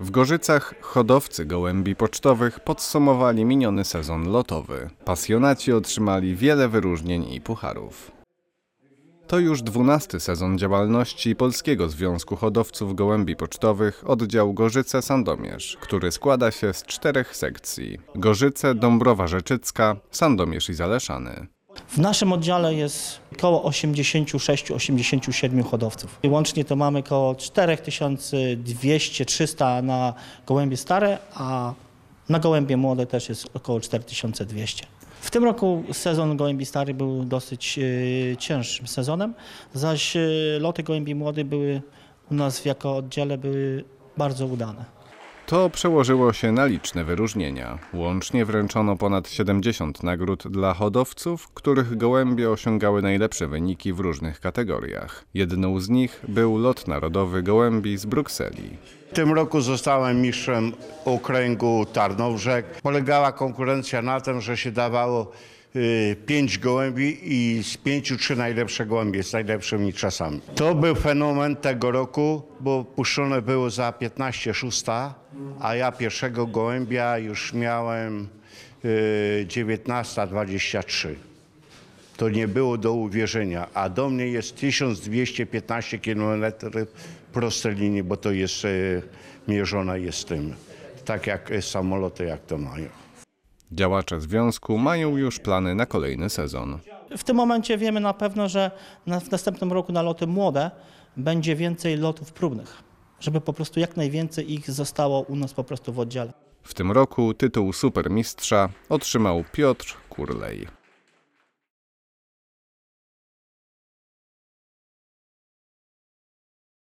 W Gorzycach hodowcy gołębi pocztowych podsumowali miniony sezon lotowy. Pasjonaci otrzymali wiele wyróżnień i pucharów. To już dwunasty sezon działalności Polskiego Związku Hodowców Gołębi Pocztowych oddział Gorzyce-Sandomierz, który składa się z czterech sekcji. Gorzyce, Dąbrowa Rzeczycka, Sandomierz i Zaleszany. W naszym oddziale jest około 86-87 hodowców. I łącznie to mamy około 4200-300 na gołębie stare, a na gołębie młode też jest około 4200. W tym roku sezon gołębi stary był dosyć y, cięższym sezonem, zaś y, loty gołębi młody były u nas jako oddziale były bardzo udane. To przełożyło się na liczne wyróżnienia. Łącznie wręczono ponad 70 nagród dla hodowców, których gołębie osiągały najlepsze wyniki w różnych kategoriach. Jedną z nich był lot narodowy gołębi z Brukseli. W tym roku zostałem mistrzem okręgu Tarnowrzek. Polegała konkurencja na tym, że się dawało y, pięć gołębi i z pięciu trzy najlepsze gołębie z najlepszymi czasami. To był fenomen tego roku, bo puszczone było za 15 szósta, a ja pierwszego gołębia już miałem 19.23. Y, to nie było do uwierzenia, a do mnie jest 1215 km prostej linii, bo to jest e, mierzona jest tym, tak jak e, samoloty, jak to mają. Działacze związku mają już plany na kolejny sezon. W tym momencie wiemy na pewno, że w następnym roku na loty młode będzie więcej lotów próbnych, żeby po prostu jak najwięcej ich zostało u nas po prostu w oddziale. W tym roku tytuł supermistrza otrzymał Piotr Kurlej.